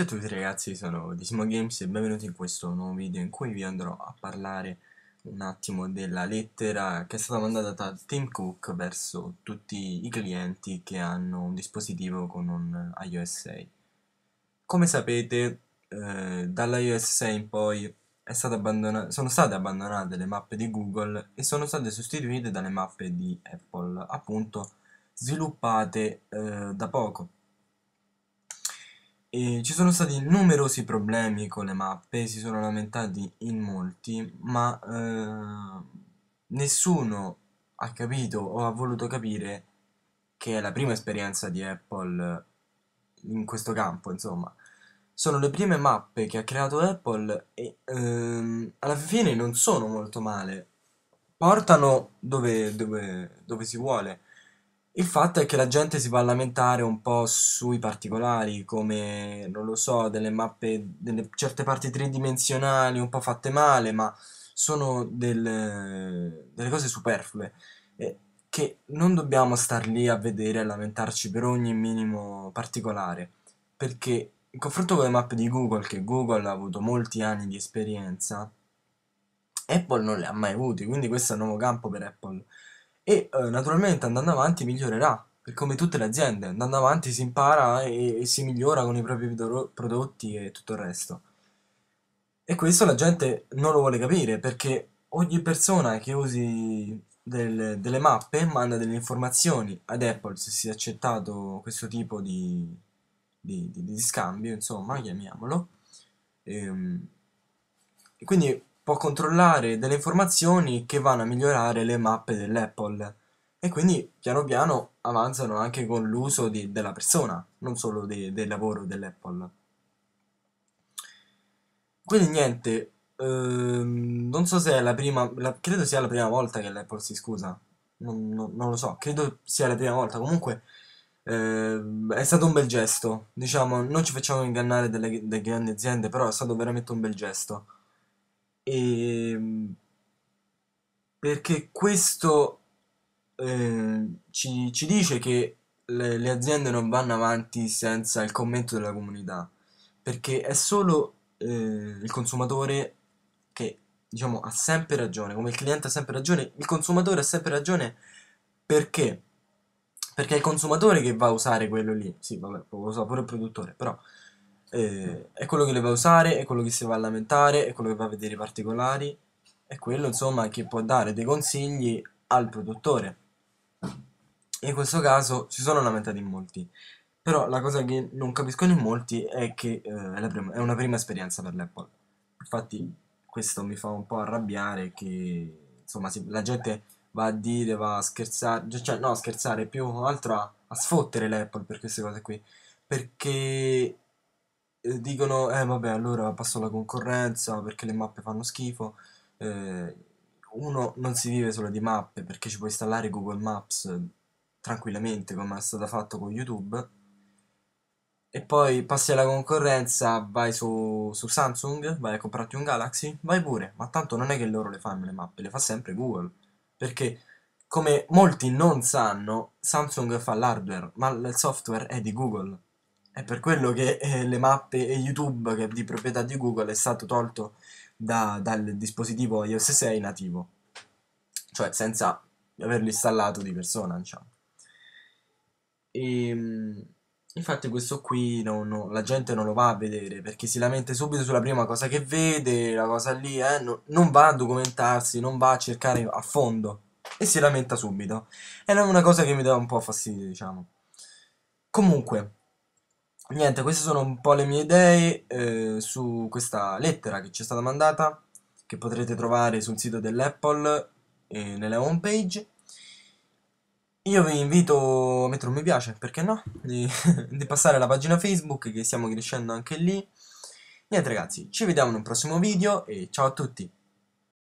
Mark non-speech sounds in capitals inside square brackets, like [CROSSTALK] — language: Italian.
Ciao a tutti ragazzi, sono Dismo Games e benvenuti in questo nuovo video in cui vi andrò a parlare un attimo della lettera che è stata mandata da Tim Cook verso tutti i clienti che hanno un dispositivo con un iOS 6. Come sapete, eh, dall'iOS 6 in poi sono state abbandonate le mappe di Google e sono state sostituite dalle mappe di Apple, appunto sviluppate eh, da poco e ci sono stati numerosi problemi con le mappe, si sono lamentati in molti, ma eh, nessuno ha capito o ha voluto capire che è la prima esperienza di Apple in questo campo, insomma. Sono le prime mappe che ha creato Apple e ehm, alla fine non sono molto male. Portano dove, dove, dove si vuole. Il fatto è che la gente si va a lamentare un po' sui particolari, come, non lo so, delle mappe, delle certe parti tridimensionali un po' fatte male, ma sono del, delle cose superflue, eh, che non dobbiamo star lì a vedere e lamentarci per ogni minimo particolare, perché in confronto con le mappe di Google, che Google ha avuto molti anni di esperienza, Apple non le ha mai avute, quindi questo è il nuovo campo per Apple e eh, naturalmente andando avanti migliorerà, per come tutte le aziende, andando avanti si impara e, e si migliora con i propri prodotti e tutto il resto. E questo la gente non lo vuole capire perché ogni persona che usi del, delle mappe manda delle informazioni ad Apple se si è accettato questo tipo di, di, di, di scambio, insomma, chiamiamolo. E, ehm, e quindi può controllare delle informazioni che vanno a migliorare le mappe dell'Apple e quindi piano piano avanzano anche con l'uso della persona, non solo de, del lavoro dell'Apple. Quindi niente, ehm, non so se è la prima, la, credo sia la prima volta che l'Apple si scusa, non, non, non, lo so, credo sia la prima volta, comunque ehm, è stato un bel gesto, diciamo, non ci facciamo ingannare delle, delle grandi aziende, però è stato veramente un bel gesto e, ehm, perché questo eh, ci, ci, dice che le, le, aziende non vanno avanti senza il commento della comunità, perché è solo eh, il consumatore che diciamo, ha sempre ragione, come il cliente ha sempre ragione, il consumatore ha sempre ragione perché? Perché è il consumatore che va a usare quello lì, sì vabbè, lo usa pure il produttore, però eh, è quello che le va a usare, è quello che si va a lamentare, è quello che va a vedere i particolari, è quello insomma che può dare dei consigli al produttore. In questo caso si sono lamentati in molti, però la cosa che non capiscono in molti è che eh, è, prima, è una prima esperienza per l'Apple. Infatti questo mi fa un po' arrabbiare che insomma si, la gente va a dire, va a scherzare, cioè, cioè no scherzare, più altro a, a sfottere l'Apple per queste cose qui, perché dicono, eh vabbè, allora passo alla concorrenza perché le mappe fanno schifo. Eh, uno non si vive solo di mappe perché ci può installare Google Maps tranquillamente come è stato fatto con YouTube. E poi passi alla concorrenza, vai su, su Samsung, vai a comprarti un Galaxy, vai pure, ma tanto non è che loro le fanno le mappe, le fa sempre Google. Perché come molti non sanno, Samsung fa l'hardware, ma il software è di Google. È per quello che eh, le mappe e YouTube, che è di proprietà di Google, è stato tolto da, dal dispositivo iOS 6 nativo. Cioè, senza averlo installato di persona, diciamo. E, ehm, infatti questo qui non, non, la gente non lo va a vedere perché si lamenta subito sulla prima cosa che vede, la cosa lì, eh, no, non va a documentarsi, non va a cercare a fondo e si lamenta subito. È una cosa che mi dà un po' fastidio, diciamo. Comunque, niente, queste sono un po' le mie idee eh, su questa lettera che ci è stata mandata, che potrete trovare sul sito dell'Apple e nella home page. Io vi invito a mettere un mi piace, perché no? Di, [LAUGHS] di passare alla pagina Facebook, che stiamo crescendo anche lì. Niente ragazzi, ci vediamo in un prossimo video e ciao a tutti!